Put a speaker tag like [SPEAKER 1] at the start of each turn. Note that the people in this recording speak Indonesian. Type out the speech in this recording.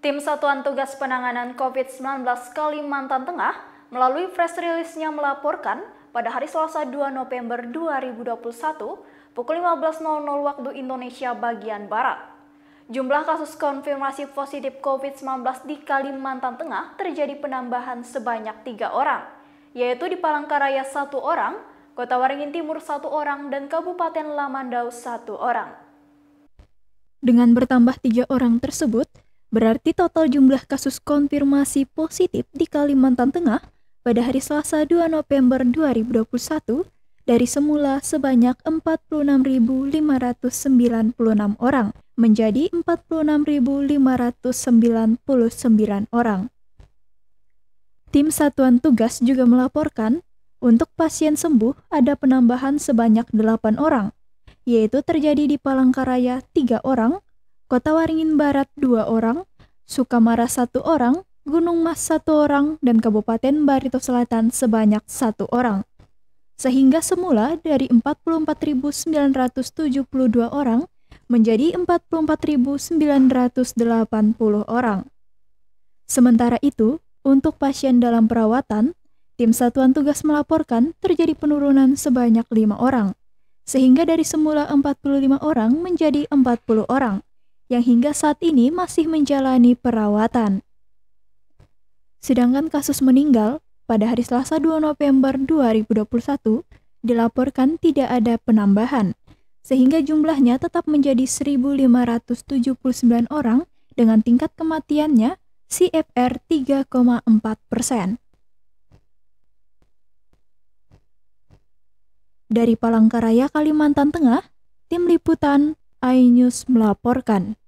[SPEAKER 1] Tim Satuan Tugas Penanganan COVID-19 Kalimantan Tengah melalui press release-nya melaporkan pada hari Selasa 2 November 2021 pukul 15.00 waktu Indonesia bagian Barat. Jumlah kasus konfirmasi positif COVID-19 di Kalimantan Tengah terjadi penambahan sebanyak tiga orang, yaitu di Palangkaraya satu orang, Kota Waringin Timur satu orang, dan Kabupaten Lamandau satu orang. Dengan bertambah tiga orang tersebut, Berarti total jumlah kasus konfirmasi positif di Kalimantan Tengah pada hari Selasa 2 November 2021 dari semula sebanyak 46.596 orang menjadi 46.599 orang. Tim Satuan Tugas juga melaporkan untuk pasien sembuh ada penambahan sebanyak 8 orang, yaitu terjadi di Palangkaraya 3 orang, Kota Waringin Barat dua orang, Sukamara satu orang, Gunung Mas satu orang, dan Kabupaten Barito Selatan sebanyak satu orang. Sehingga semula dari 44.972 orang menjadi 44.980 orang. Sementara itu, untuk pasien dalam perawatan, tim satuan tugas melaporkan terjadi penurunan sebanyak lima orang, sehingga dari semula 45 orang menjadi 40 orang yang hingga saat ini masih menjalani perawatan. Sedangkan kasus meninggal pada hari Selasa 2 November 2021 dilaporkan tidak ada penambahan, sehingga jumlahnya tetap menjadi 1.579 orang dengan tingkat kematiannya CFR 3,4 persen. Dari Palangkaraya, Kalimantan Tengah, Tim Liputan iNews melaporkan